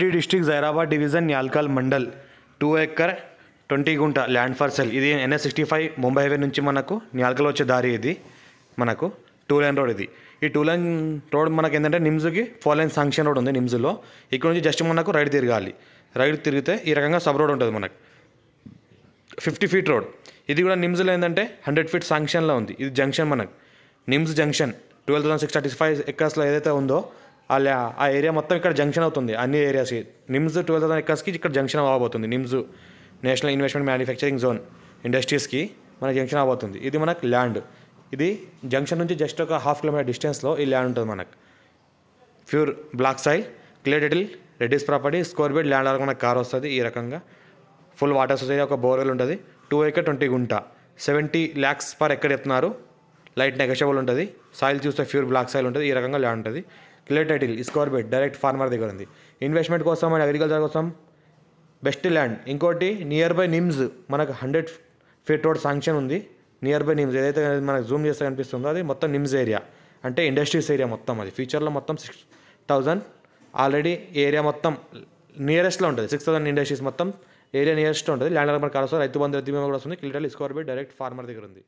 D district Zaheerabad division Yalkal mandal two acre twenty gunta land parcel ఇది NH sixty five Mumbai highway నుంచి మనకు న్యాల్కల్ వచ్చే దారి ఇది మనకు టూ లైన్ రోడ్ ఇది ఈ టూ లైన్ రోడ్ మనకి ఏంటంటే నిమ్స్కి ఫోర్ లైన్ సాంక్షన్ రోడ్ ఉంది నిమ్జులో ఇక్కడ నుంచి జస్ట్ మనకు రైడ్ తిరగాలి రైడ్ తిరిగితే ఈ రకంగా సబ్ రోడ్ ఉంటుంది మనకు ఫిఫ్టీ ఫీట్ రోడ్ ఇది కూడా నిమ్స్లో ఏంటంటే హండ్రెడ్ ఫీట్ సాంక్షన్లో ఉంది ఇది జంక్షన్ మనకు NIMZ junction twelve thousand six thirty five ఎక్కర్స్లో ఏదైతే ఉందో అలా ఆ ఏరియా మొత్తం ఇక్కడ జంక్షన్ అవుతుంది అన్ని ఏరియాస్కి నిమ్స్ ట్వెల్వ్ థౌసండ్ ఎక్కర్స్కి ఇక్కడ జంక్షన్ అవ్వబోతుంది NIMZ national investment manufacturing zone ఇండస్ట్రీస్కి మన జంక్షన్ అవ్వబోతుంది ఇది మనకు ల్యాండ్ ఇది జంక్షన్ నుంచి జస్ట్ ఒక హాఫ్ కిలోమీటర్ డిస్టెన్స్లో ఈ ల్యాండ్ ఉంటుంది మనకు pure black soil clear title Reddy's property స్కోర్ బెడ్ ల్యాండ్ వరకు మనకు కార్ వస్తుంది ఈ రకంగా ఫుల్ వాటర్ సొసైటీ ఒక బోర్వెల్ ఉంటుంది two acre twenty gunta seventy lakhs per ఎక్కడ చెప్తున్నారు లైట్ నెగషబుల్ ఉంటుంది సాయిల్ చూస్తే ప్యూర్ బ్లాక్ సాయిల్ ఉంటుంది ఈ రకంగా ల్యాండ్ ఉంటుంది క్లియర్ టైటిల్ ఇస్కోర్ బెడ్ డైరెక్ట్ ఫార్మర్ దగ్గర ఉంది ఇన్వెస్ట్మెంట్ కోసం అండ్ అగ్రికల్చర్ కోసం బెస్ట్ ల్యాండ్ ఇంకోటి నియర్ బై నిమ్స్ మనకు హండ్రెడ్ ఫీట్ రోడ్ శాంక్షన్ ఉంది నియర్ బై నిమ్స్ ఏదైతే మనకు జూమ్ చేస్తే కనిపిస్తుందో అది మొత్తం నిమ్స్ ఏరియా అంటే ఇండస్ట్రీస్ ఏరియా మొత్తం అది ఫ్యూచర్లో మొత్తం సిక్స్ థౌజండ్ ఆల్రెడీ ఏరియా మొత్తం నియరెస్ట్లో ఉంటుంది సిక్స్ థౌసండ్ ఇండస్ట్రీస్ మొత్తం ఏరియా నియరెస్ట్ ఉంటుంది land number call Rythu Bandhu రైతు కూడా వస్తుంది క్లియర్ ఇస్కోర్ బై డైరెక్ట్ ఫార్మర్ దగ్గర ఉంది